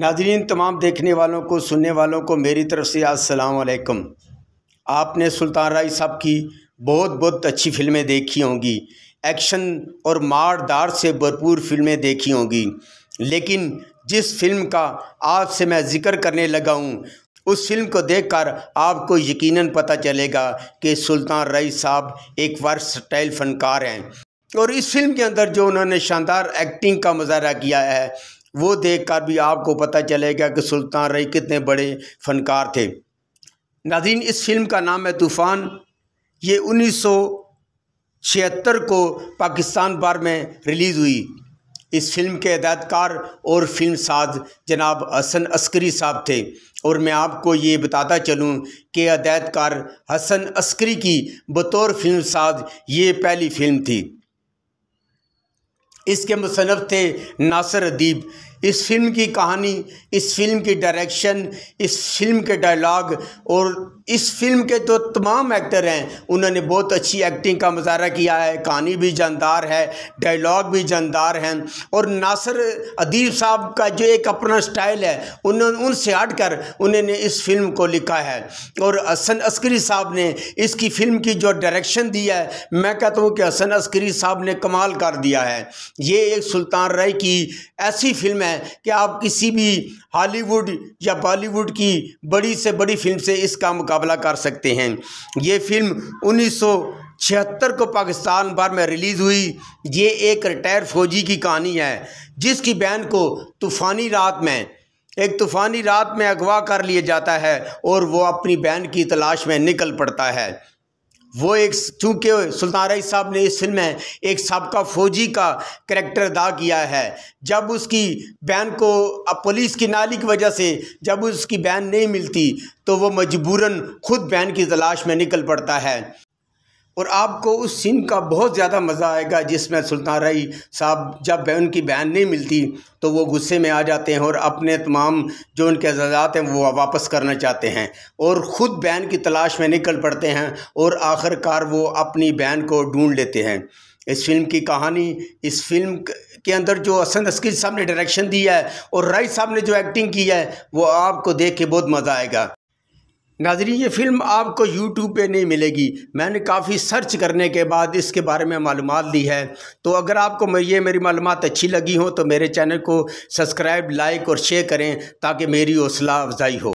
नाजरीन तमाम देखने वालों को सुनने वालों को मेरी तरफ से असलकम आपने सुल्तान राय साहब की बहुत बहुत अच्छी फिल्में देखी होंगी एक्शन और मारदार से भरपूर फिल्में देखी होंगी लेकिन जिस फिल्म का आपसे मैं ज़िक्र करने लगा हूँ उस फिल्म को देखकर आपको यकीनन पता चलेगा कि सुल्तान रई साहब एक टाइल फनकार हैं और इस फिल्म के अंदर जो उन्होंने शानदार एक्टिंग का मुजाहरा किया है वो देखकर भी आपको पता चलेगा कि सुल्तान रही कितने बड़े फ़नकार थे नाजीन इस फिल्म का नाम है तूफ़ान ये उन्नीस सौ छिहत्तर को पाकिस्तान बार में रिलीज़ हुई इस फिल्म के हदायतकार और फिल्म साज जनाब हसन अस्करी साहब थे और मैं आपको ये बताता चलूँ कि हदायतकार हसन अस्करी की बतौर फिल्म साज ये पहली फिल्म थी इसके मुसनफ़ थे नासर अदीब इस फिल्म की कहानी इस फिल्म की डायरेक्शन इस फिल्म के डायलॉग और इस फिल्म के जो तो तमाम एक्टर हैं उन्होंने बहुत अच्छी एक्टिंग का मुजाहरा किया है कहानी भी जानदार है डायलॉग भी जानदार हैं और नासर अदीब साहब का जो एक अपना स्टाइल है उन्होंने उनसे हट कर उन्होंने इस फिल्म को लिखा है और हसन अस्करी साहब ने इसकी फिल्म की जो डायरेक्शन दी है मैं कहता हूँ कि हसन अस्करी साहब ने कमाल कर दिया है ये एक सुल्तान राय की ऐसी फिल्म है कि आप किसी भी हॉलीवुड या बॉलीवुड की बड़ी से बड़ी फिल्म से इसका मुकाबला कर सकते हैं ये फिल्म उन्नीस छिहत्तर को पाकिस्तान भर में रिलीज़ हुई ये एक रिटायर फौजी की कहानी है जिसकी बहन को तूफ़ानी रात में एक तूफ़ानी रात में अगवा कर लिया जाता है और वो अपनी बहन की तलाश में निकल पड़ता है वो एक चूँकि सुल्तान रही साहब ने इस फिल्म में एक सबका फौजी का करेक्टर अदा किया है जब उसकी बहन को अब पुलिस की नाली की वजह से जब उसकी बहन नहीं मिलती तो वो मजबूरन खुद बहन की तलाश में निकल पड़ता है और आपको उस सीन का बहुत ज़्यादा मज़ा आएगा जिसमें सुल्तान रही साहब जब उनकी बहन नहीं मिलती तो वो गुस्से में आ जाते हैं और अपने तमाम जो उनके एजाजात हैं वो वापस करना चाहते हैं और ख़ुद बहन की तलाश में निकल पड़ते हैं और आखिरकार वो अपनी बहन को ढूंढ लेते हैं इस फिल्म की कहानी इस फिल्म के अंदर जो असन अस्किल साहब ने डायरेक्शन दिया है और राइट साहब ने जो एक्टिंग की है वो आपको देख के बहुत मज़ा आएगा नाजरी ये फ़िल्म आपको यूट्यूब पे नहीं मिलेगी मैंने काफ़ी सर्च करने के बाद इसके बारे में मालूम दी है तो अगर आपको ये मेरी मालूम अच्छी लगी हो तो मेरे चैनल को सब्सक्राइब लाइक और शेयर करें ताकि मेरी हौसला अफजाई हो